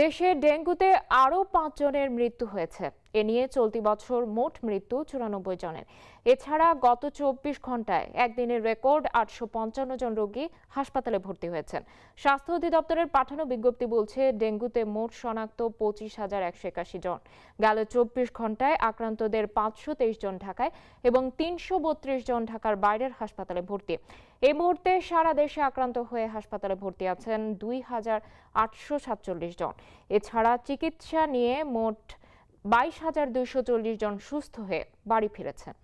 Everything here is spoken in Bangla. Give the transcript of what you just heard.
দেশে ডেঙ্গুতে আরও পাঁচজনের মৃত্যু হয়েছে এ নিয়ে চলতি বছর মোট মৃত্যু চুরানব্বই জনের এছাড়া গত চব্বিশ ঘন্টায় একদিনের রেকর্ড আটশো পঞ্চান্ন জন রোগী হাসপাতালে ভর্তি হয়েছেন স্বাস্থ্য অধিদপ্তরের পাঠানো বিজ্ঞপ্তি বলছে ডেঙ্গুতে মোট শনাক্ত পঁচিশ হাজার একশো একাশি জন গেল চব্বিশ ঘন্টায় আক্রান্তদের পাঁচশো তেইশ জন ঢাকায় এবং তিনশো বত্রিশ জন ঢাকার বাইরের হাসপাতালে ভর্তি এই মুহূর্তে সারা দেশে আক্রান্ত হয়ে হাসপাতালে ভর্তি আছেন দুই হাজার আটশো সাতচল্লিশ জন এছাড়া চিকিৎসা নিয়ে মোট বাইশ হাজার দুইশো চল্লিশ জন সুস্থ হয়ে বাড়ি ফিরেছেন